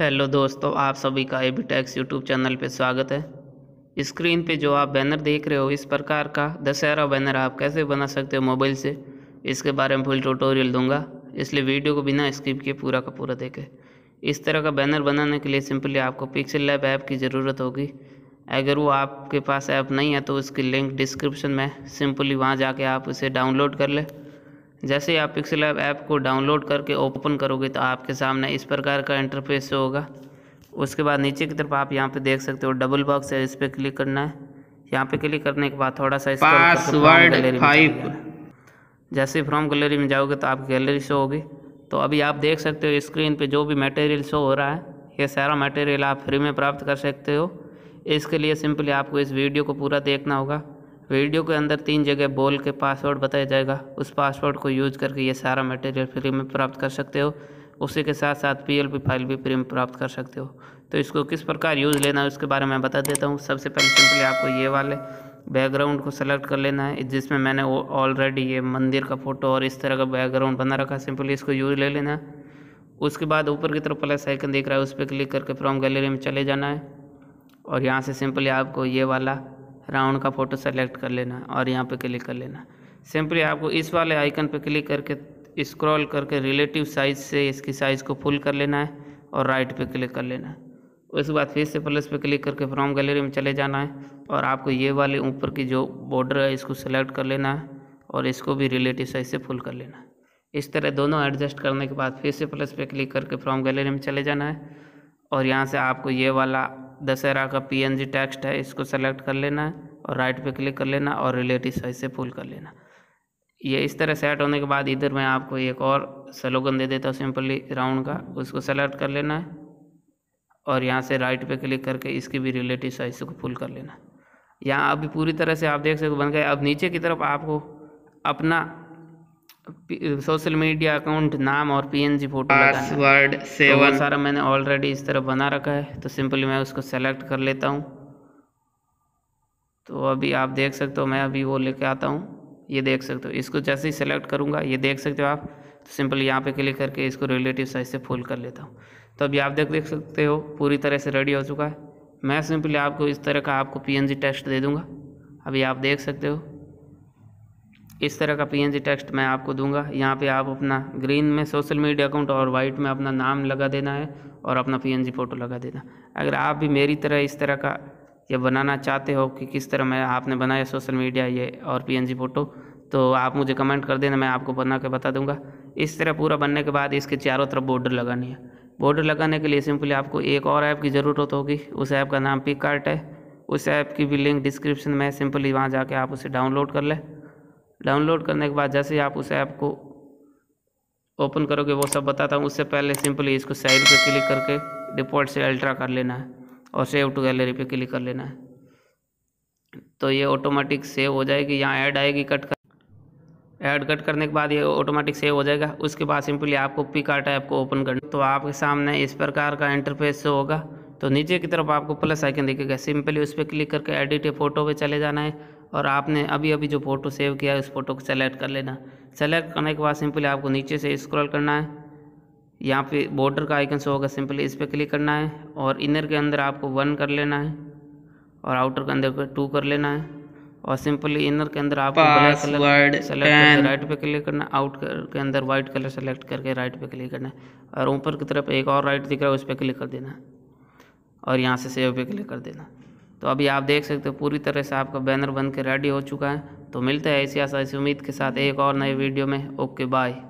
hello दोस्तों आप सभी का A B tax YouTube channel पर स्वागत है स्क्रीन पे जो आप बैनर देख रहे हो इस प्रकार का दशहरा बैनर आप कैसे बना सकते हो मोबाइल से इसके बारे में फुल ट्यूटोरियल दूंगा इसलिए वीडियो को बिना स्किप किए पूरा का पूरा देखें इस तरह का बैनर बनाने के लिए सिंपली आपको पिक्सल लैब ऐप की ज़रूरत होगी अगर वो आपके पास ऐप नहीं है तो उसकी लिंक डिस्क्रिप्शन में सिंपली वहाँ जाके आप उसे डाउनलोड कर लें जैसे आप पिक्सल ऐप ऐप को डाउनलोड करके ओपन करोगे तो आपके सामने इस प्रकार का इंटरफेस होगा उसके बाद नीचे की तरफ आप यहाँ पे देख सकते हो डबल बॉक्स है इस पर क्लिक करना है यहाँ पे क्लिक करने के बाद थोड़ा सा पासवर्ड फाइव जैसे फ्रॉम गैलरी में जाओगे तो आप गैलरी शो होगी तो अभी आप देख सकते हो स्क्रीन पे जो भी मटेरियल शो हो रहा है ये सारा मटेरियल आप फ्री में प्राप्त कर सकते हो इसके लिए सिंपली आपको इस वीडियो को पूरा देखना होगा वीडियो के अंदर तीन जगह बोल के पासवर्ड बताया जाएगा उस पासवर्ड को यूज़ करके ये सारा मटेरियल फ्री में प्राप्त कर सकते हो उसी के साथ साथ पी फाइल भी फ्री में प्राप्त कर सकते हो तो इसको किस प्रकार यूज़ लेना है उसके बारे में बता देता हूँ सबसे पहले सिंपली आपको ये वाले बैकग्राउंड को सेलेक्ट कर लेना है जिसमें मैंने ऑलरेडी ये मंदिर का फ़ोटो और इस तरह का बैकग्राउंड बना रखा है सिंपली इसको यूज़ ले लेना है उसके बाद ऊपर की तरफ प्लस आइकन दिख रहा है उस पर क्लिक करके फ्रॉम गैलरी में चले जाना है और यहाँ से सिंपली आपको ये वाला राउंड का फ़ोटो सेलेक्ट कर लेना और यहाँ पे क्लिक कर लेना सिंपली आपको इस वाले आइकन पे क्लिक करके स्क्रॉल करके रिलेटिव साइज़ से इसकी साइज़ को फुल कर लेना है और राइट पे क्लिक कर लेना है उसके बाद फिर से प्लस पे क्लिक करके फ्रॉम गैलरी में चले जाना है और आपको ये वाले ऊपर की जो बॉर्डर है इसको सेलेक्ट कर लेना है और इसको भी रिलेटिव साइज़ से फुल कर लेना है इस तरह दोनों एडजस्ट करने के बाद फिर से प्लस पे क्लिक करके फ्रॉम गैलरी में चले जाना है और यहाँ से आपको ये वाला दशहरा का पीएनजी टेक्स्ट है इसको सेलेक्ट कर लेना है और राइट पे क्लिक कर लेना और रिलेटिव साइज से फुल कर लेना ये इस तरह सेट होने के बाद इधर मैं आपको एक और स्लोगन दे देता हूँ सिंपली राउंड का उसको सेलेक्ट कर लेना है और यहाँ से राइट पे क्लिक करके इसकी भी रिलेटिव साइज को फुल कर लेना यहाँ अभी पूरी तरह से आप देख सकते हो बन गए अब नीचे की तरफ आपको अपना सोशल मीडिया अकाउंट नाम और पीएनजी फोटो पासवर्ड सेवन तो सारा मैंने ऑलरेडी इस तरह बना रखा है तो सिंपली मैं उसको सेलेक्ट कर लेता हूँ तो अभी आप देख सकते हो मैं अभी वो लेके आता हूँ ये देख सकते हो इसको जैसे ही सेलेक्ट करूँगा ये देख सकते हो आप तो सिंपल यहाँ पे क्लिक करके इसको रिलेटिव साइज से फुल कर लेता हूँ तो अभी आप देख देख सकते हो पूरी तरह से रेडी हो चुका है मैं सिंपली आपको इस तरह का आपको पीएनजी टेस्ट दे दूँगा अभी आप देख सकते हो इस तरह का पीएनजी टेक्स्ट मैं आपको दूंगा यहाँ पे आप अपना ग्रीन में सोशल मीडिया अकाउंट और वाइट में अपना नाम लगा देना है और अपना पीएनजी फ़ोटो लगा देना अगर आप भी मेरी तरह इस तरह का ये बनाना चाहते हो कि किस तरह मैं आपने बनाया सोशल मीडिया ये और पीएनजी फ़ोटो तो आप मुझे कमेंट कर देना मैं आपको बना के बता दूंगा इस तरह पूरा बनने के बाद इसके चारों तरफ बॉर्डर लगानी है बॉर्डर लगाने के लिए सिंपली आपको एक और ऐप की ज़रूरत होगी उस ऐप का नाम पिक कार्ट है उस ऐप की भी लिंक डिस्क्रिप्शन में सिंपली वहाँ जाके आप उसे डाउनलोड कर लें डाउनलोड करने के बाद जैसे आप उस ऐप को ओपन करोगे वो सब बताता हूँ उससे पहले सिंपली इसको साइड पे क्लिक करके डिफ़ॉल्ट से अल्ट्रा कर लेना है और सेव टू गैलरी पे क्लिक कर लेना है तो ये ऑटोमेटिक सेव हो जाएगी यहाँ ऐड आएगी कट कर ऐड कट करने के बाद ये ऑटोमेटिक सेव हो जाएगा उसके बाद सिंपली आपको पिकार्ट ऐप को ओपन करना तो आपके सामने इस प्रकार का इंटरफेस होगा तो नीचे की तरफ आपको प्लस आइकन दिखेगा सिंपली उस पर क्लिक करके एडिट फोटो पे चले जाना है और आपने अभी अभी जो फ़ोटो सेव किया है उस फोटो को सेलेक्ट कर लेना सेलेक्ट करने के बाद सिंपली आपको नीचे से स्क्रॉल करना है यहाँ पे बॉर्डर का आइकन शो होगा सिंपली इस पर क्लिक करना है और इनर के अंदर आपको वन कर लेना है और आउटर के अंदर टू कर लेना है और सिंपली इनर के अंदर आपको ब्लैक कलर सेलेक्ट राइट पे क्लिक करना आउट के अंदर वाइट कलर सेलेक्ट करके राइट पे क्लिक करना है और ऊपर की तरफ एक और राइट दिख रहा है उस पर क्लिक कर देना और यहाँ से सेव पे क्लिक कर देना तो अभी आप देख सकते हो पूरी तरह से आपका बैनर बन के रेडी हो चुका है तो मिलते हैं ऐसी आशा उम्मीद के साथ एक और नए वीडियो में ओके बाय